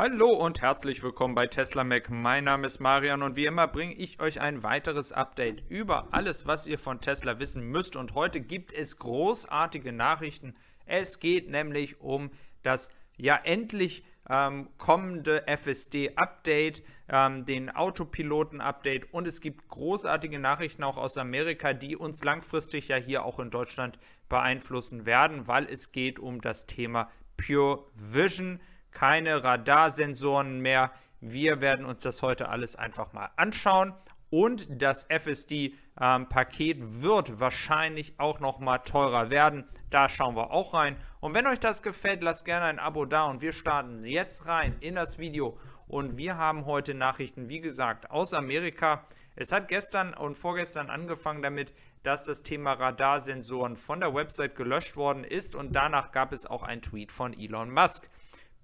Hallo und herzlich willkommen bei Tesla Mac. Mein Name ist Marian und wie immer bringe ich euch ein weiteres Update über alles, was ihr von Tesla wissen müsst. Und heute gibt es großartige Nachrichten. Es geht nämlich um das ja endlich ähm, kommende FSD-Update, ähm, den Autopiloten-Update und es gibt großartige Nachrichten auch aus Amerika, die uns langfristig ja hier auch in Deutschland beeinflussen werden, weil es geht um das Thema Pure Vision keine Radarsensoren mehr. Wir werden uns das heute alles einfach mal anschauen. Und das FSD-Paket ähm, wird wahrscheinlich auch nochmal teurer werden. Da schauen wir auch rein. Und wenn euch das gefällt, lasst gerne ein Abo da und wir starten jetzt rein in das Video. Und wir haben heute Nachrichten, wie gesagt, aus Amerika. Es hat gestern und vorgestern angefangen damit, dass das Thema Radarsensoren von der Website gelöscht worden ist und danach gab es auch einen Tweet von Elon Musk.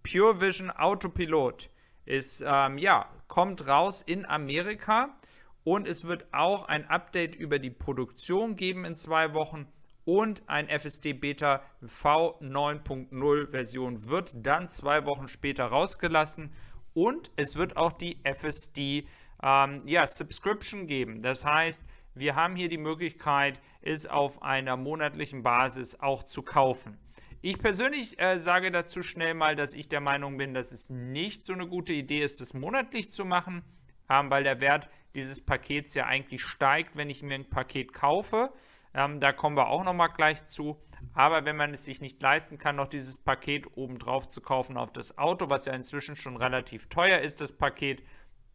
Pure Vision Autopilot ist, ähm, ja, kommt raus in Amerika und es wird auch ein Update über die Produktion geben in zwei Wochen und ein FSD Beta V9.0 Version wird dann zwei Wochen später rausgelassen und es wird auch die FSD ähm, ja, Subscription geben. Das heißt, wir haben hier die Möglichkeit, es auf einer monatlichen Basis auch zu kaufen. Ich persönlich äh, sage dazu schnell mal, dass ich der Meinung bin, dass es nicht so eine gute Idee ist, das monatlich zu machen, ähm, weil der Wert dieses Pakets ja eigentlich steigt, wenn ich mir ein Paket kaufe. Ähm, da kommen wir auch nochmal gleich zu. Aber wenn man es sich nicht leisten kann, noch dieses Paket obendrauf zu kaufen auf das Auto, was ja inzwischen schon relativ teuer ist, das Paket,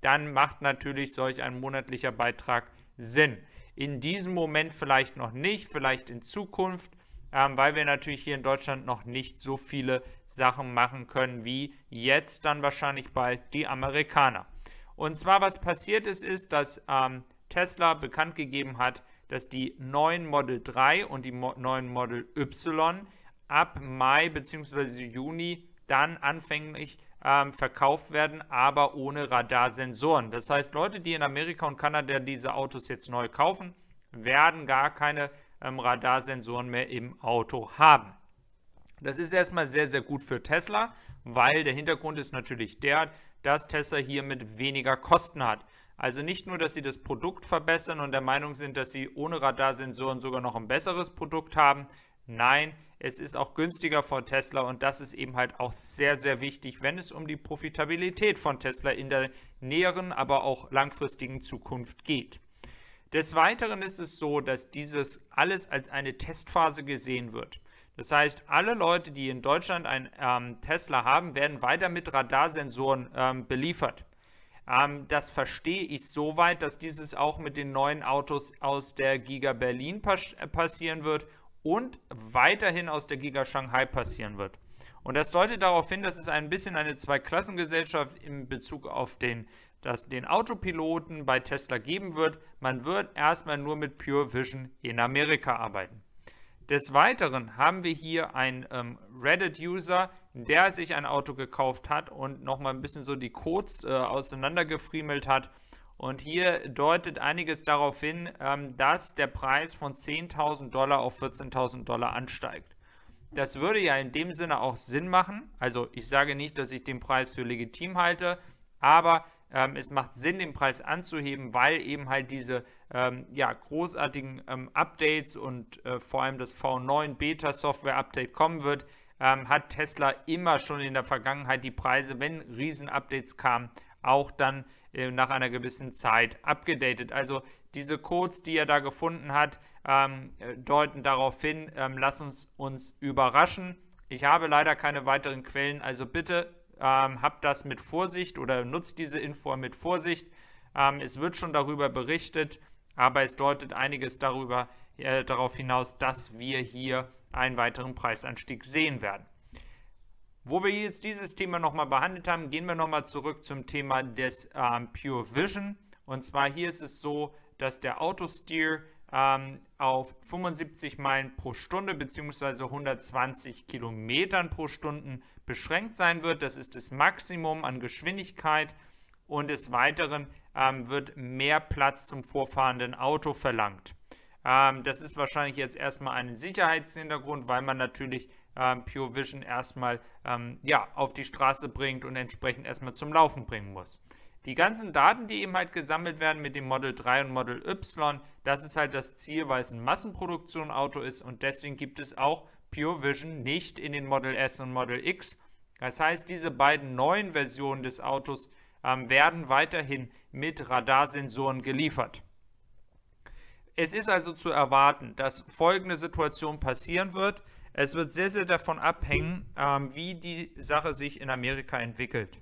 dann macht natürlich solch ein monatlicher Beitrag Sinn. In diesem Moment vielleicht noch nicht, vielleicht in Zukunft ähm, weil wir natürlich hier in Deutschland noch nicht so viele Sachen machen können wie jetzt dann wahrscheinlich bald die Amerikaner. Und zwar was passiert ist, ist, dass ähm, Tesla bekannt gegeben hat, dass die neuen Model 3 und die Mo neuen Model Y ab Mai bzw. Juni dann anfänglich ähm, verkauft werden, aber ohne Radarsensoren. Das heißt, Leute, die in Amerika und Kanada diese Autos jetzt neu kaufen, werden gar keine ähm, Radarsensoren mehr im Auto haben. Das ist erstmal sehr, sehr gut für Tesla, weil der Hintergrund ist natürlich der, dass Tesla hiermit weniger Kosten hat. Also nicht nur, dass sie das Produkt verbessern und der Meinung sind, dass sie ohne Radarsensoren sogar noch ein besseres Produkt haben. Nein, es ist auch günstiger von Tesla und das ist eben halt auch sehr, sehr wichtig, wenn es um die Profitabilität von Tesla in der näheren, aber auch langfristigen Zukunft geht. Des Weiteren ist es so, dass dieses alles als eine Testphase gesehen wird. Das heißt, alle Leute, die in Deutschland einen ähm, Tesla haben, werden weiter mit Radarsensoren ähm, beliefert. Ähm, das verstehe ich so weit, dass dieses auch mit den neuen Autos aus der Giga Berlin pas äh, passieren wird und weiterhin aus der Giga Shanghai passieren wird. Und das deutet darauf hin, dass es ein bisschen eine Zweiklassengesellschaft in Bezug auf den, das, den Autopiloten bei Tesla geben wird. Man wird erstmal nur mit Pure Vision in Amerika arbeiten. Des Weiteren haben wir hier einen ähm, Reddit-User, der sich ein Auto gekauft hat und nochmal ein bisschen so die Codes äh, auseinandergefriemelt hat. Und hier deutet einiges darauf hin, ähm, dass der Preis von 10.000 Dollar auf 14.000 Dollar ansteigt das würde ja in dem Sinne auch Sinn machen. Also ich sage nicht, dass ich den Preis für legitim halte, aber ähm, es macht Sinn, den Preis anzuheben, weil eben halt diese ähm, ja, großartigen ähm, Updates und äh, vor allem das V9 Beta Software Update kommen wird, ähm, hat Tesla immer schon in der Vergangenheit die Preise, wenn Riesenupdates kamen, auch dann äh, nach einer gewissen Zeit abgedatet. Also diese Codes, die er da gefunden hat, ähm, äh, deuten darauf hin, ähm, lass uns uns überraschen. Ich habe leider keine weiteren Quellen, also bitte ähm, habt das mit Vorsicht oder nutzt diese Info mit Vorsicht. Ähm, es wird schon darüber berichtet, aber es deutet einiges darüber, äh, darauf hinaus, dass wir hier einen weiteren Preisanstieg sehen werden. Wo wir jetzt dieses Thema nochmal behandelt haben, gehen wir nochmal zurück zum Thema des ähm, Pure Vision. Und zwar hier ist es so, dass der Autosteer ähm, auf 75 Meilen pro Stunde bzw. 120 Kilometern pro Stunde beschränkt sein wird. Das ist das Maximum an Geschwindigkeit. Und des Weiteren ähm, wird mehr Platz zum vorfahrenden Auto verlangt. Ähm, das ist wahrscheinlich jetzt erstmal ein Sicherheitshintergrund, weil man natürlich ähm, Pure Vision erstmal ähm, ja, auf die Straße bringt und entsprechend erstmal zum Laufen bringen muss. Die ganzen Daten, die eben halt gesammelt werden mit dem Model 3 und Model Y, das ist halt das Ziel, weil es ein Massenproduktion-Auto ist und deswegen gibt es auch Pure Vision nicht in den Model S und Model X. Das heißt, diese beiden neuen Versionen des Autos ähm, werden weiterhin mit Radarsensoren geliefert. Es ist also zu erwarten, dass folgende Situation passieren wird. Es wird sehr, sehr davon abhängen, ähm, wie die Sache sich in Amerika entwickelt.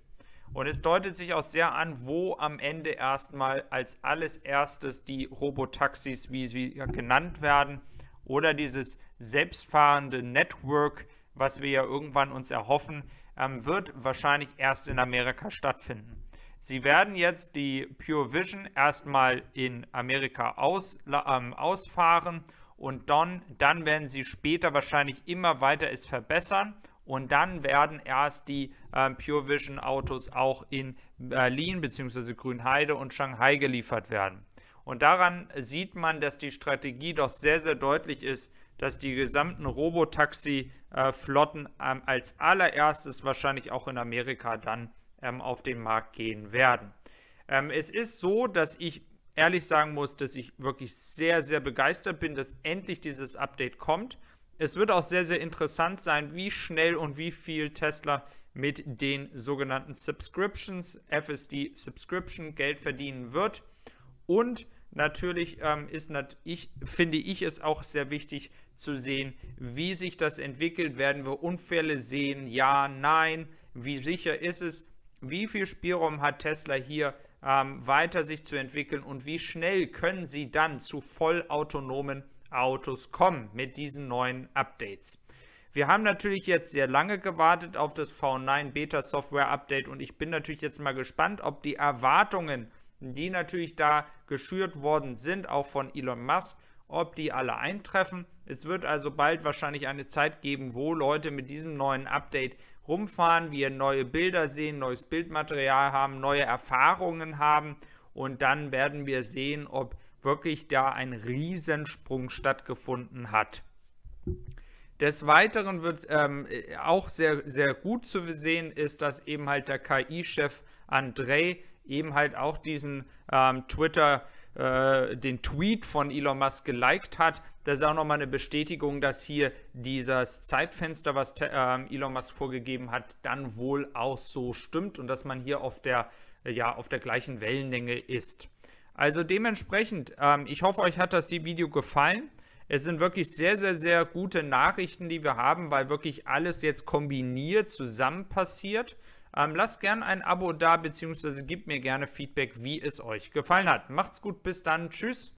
Und es deutet sich auch sehr an, wo am Ende erstmal als alles erstes die Robotaxis, wie sie genannt werden, oder dieses selbstfahrende Network, was wir ja irgendwann uns erhoffen, ähm, wird wahrscheinlich erst in Amerika stattfinden. Sie werden jetzt die Pure Vision erstmal in Amerika aus, ähm, ausfahren und dann, dann werden sie später wahrscheinlich immer weiter es verbessern und dann werden erst die äh, Pure Vision Autos auch in Berlin bzw. Grünheide und Shanghai geliefert werden. Und daran sieht man, dass die Strategie doch sehr, sehr deutlich ist, dass die gesamten Robotaxi-Flotten äh, ähm, als allererstes wahrscheinlich auch in Amerika dann ähm, auf den Markt gehen werden. Ähm, es ist so, dass ich ehrlich sagen muss, dass ich wirklich sehr, sehr begeistert bin, dass endlich dieses Update kommt. Es wird auch sehr, sehr interessant sein, wie schnell und wie viel Tesla mit den sogenannten Subscriptions, FSD Subscription, Geld verdienen wird. Und natürlich ähm, ist nat ich, finde ich es auch sehr wichtig zu sehen, wie sich das entwickelt. Werden wir Unfälle sehen? Ja, nein. Wie sicher ist es? Wie viel Spielraum hat Tesla hier ähm, weiter sich zu entwickeln und wie schnell können sie dann zu vollautonomen Autos kommen mit diesen neuen Updates? Wir haben natürlich jetzt sehr lange gewartet auf das V9 Beta Software Update und ich bin natürlich jetzt mal gespannt, ob die Erwartungen, die natürlich da geschürt worden sind, auch von Elon Musk, ob die alle eintreffen. Es wird also bald wahrscheinlich eine Zeit geben, wo Leute mit diesem neuen Update rumfahren, wir neue Bilder sehen, neues Bildmaterial haben, neue Erfahrungen haben und dann werden wir sehen, ob wirklich da ein Riesensprung stattgefunden hat. Des Weiteren wird ähm, auch sehr, sehr gut zu sehen, ist, dass eben halt der KI-Chef Andrei eben halt auch diesen ähm, Twitter äh, den Tweet von Elon Musk geliked hat. Das ist auch nochmal eine Bestätigung, dass hier dieses Zeitfenster, was äh, Elon Musk vorgegeben hat, dann wohl auch so stimmt und dass man hier auf der, ja, auf der gleichen Wellenlänge ist. Also dementsprechend, ähm, ich hoffe, euch hat das Video gefallen. Es sind wirklich sehr, sehr, sehr gute Nachrichten, die wir haben, weil wirklich alles jetzt kombiniert zusammen passiert. Ähm, lasst gerne ein Abo da, beziehungsweise gebt mir gerne Feedback, wie es euch gefallen hat. Macht's gut, bis dann. Tschüss.